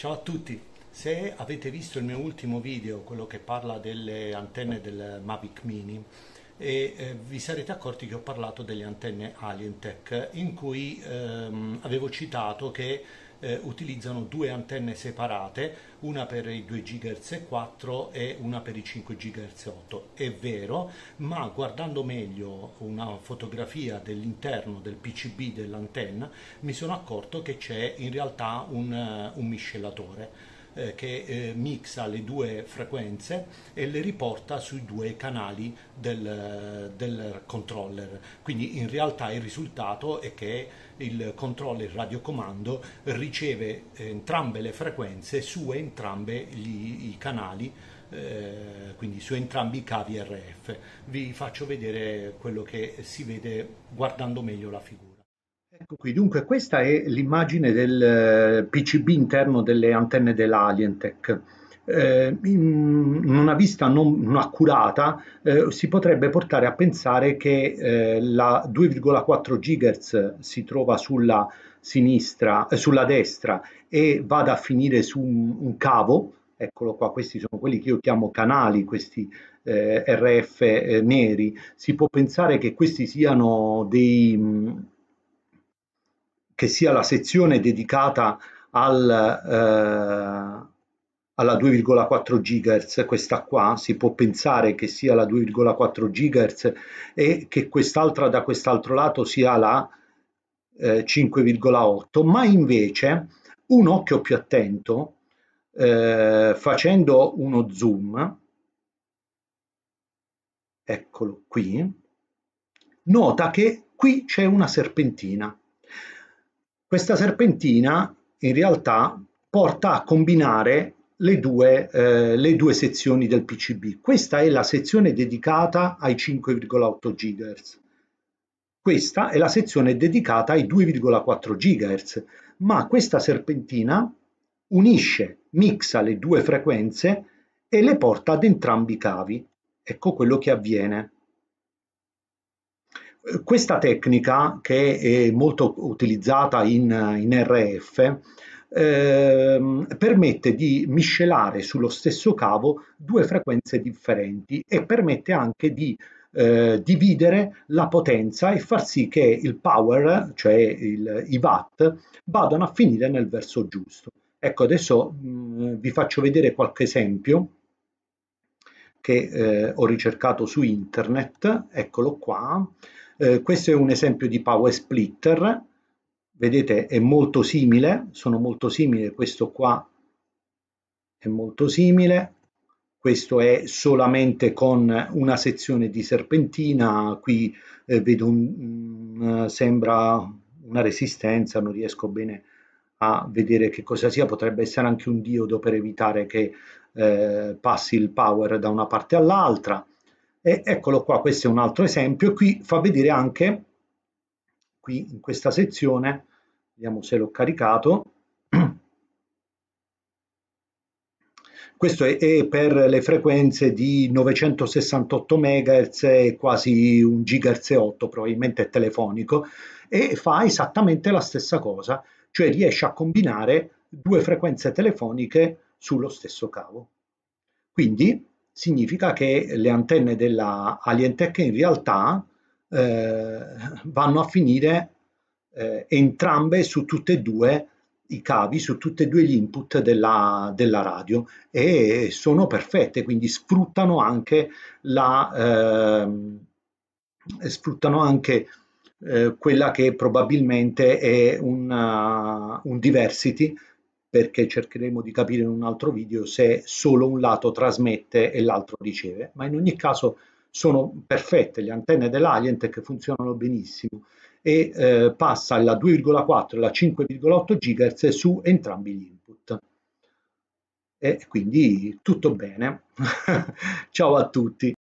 Ciao a tutti, se avete visto il mio ultimo video, quello che parla delle antenne del Mavic Mini, e, eh, vi sarete accorti che ho parlato delle antenne Alientech in cui ehm, avevo citato che eh, utilizzano due antenne separate, una per i 2 GHz 4 e una per i 5 GHz 8. È vero, ma guardando meglio una fotografia dell'interno del PCB dell'antenna mi sono accorto che c'è in realtà un, eh, un miscelatore eh, che eh, mixa le due frequenze e le riporta sui due canali del, del controller. Quindi in realtà il risultato è che il controller il radiocomando riceve entrambe le frequenze su entrambi i canali eh, quindi su entrambi i cavi RF. Vi faccio vedere quello che si vede guardando meglio la figura. Ecco qui, dunque questa è l'immagine del eh, PCB interno delle antenne dell'Alientech. Eh, in una vista non accurata eh, si potrebbe portare a pensare che eh, la 2,4 GHz si trova sulla, sinistra, eh, sulla destra e vada a finire su un, un cavo, eccolo qua, questi sono quelli che io chiamo canali, questi eh, RF neri, si può pensare che questi siano dei... Mh, che sia la sezione dedicata al, eh, alla 2,4 GHz, questa qua, si può pensare che sia la 2,4 GHz e che quest'altra da quest'altro lato sia la eh, 5,8, ma invece un occhio più attento, eh, facendo uno zoom, eccolo qui, nota che qui c'è una serpentina. Questa serpentina in realtà porta a combinare le due, eh, le due sezioni del PCB. Questa è la sezione dedicata ai 5,8 GHz. Questa è la sezione dedicata ai 2,4 GHz, ma questa serpentina unisce, mixa le due frequenze e le porta ad entrambi i cavi. Ecco quello che avviene. Questa tecnica, che è molto utilizzata in, in RF, eh, permette di miscelare sullo stesso cavo due frequenze differenti e permette anche di eh, dividere la potenza e far sì che il power, cioè il, i watt, vadano a finire nel verso giusto. Ecco, adesso mh, mm, vi faccio vedere qualche esempio che eh, ho ricercato su internet, eccolo qua. Eh, questo è un esempio di power splitter, vedete è molto simile, sono molto simili, questo qua è molto simile, questo è solamente con una sezione di serpentina, qui eh, vedo un, mh, mm, sembra una resistenza, non riesco bene a vedere che cosa sia, potrebbe essere anche un diodo per evitare che eh, passi il power da una parte all'altra. E eccolo qua, questo è un altro esempio. Qui fa vedere anche, qui in questa sezione, vediamo se l'ho caricato, questo è, è, per le frequenze di 968 MHz e quasi 1 GHz 8, probabilmente è telefonico, e fa esattamente la stessa cosa, cioè riesce a combinare due frequenze telefoniche sullo stesso cavo. Quindi significa che le antenne della Alientech in realtà eh, vanno a finire eh, entrambe su tutte e due i cavi, su tutte e due gli input della, della radio e sono perfette, quindi sfruttano anche la... Eh, sfruttano anche eh, quella che probabilmente è una, un diversity perché cercheremo di capire in un altro video se solo un lato trasmette e l'altro riceve, ma in ogni caso sono perfette le antenne dell'Alient funzionano benissimo e eh, passa la 2,4 e la 5,8 GHz su entrambi gli input. E quindi tutto bene. Ciao a tutti.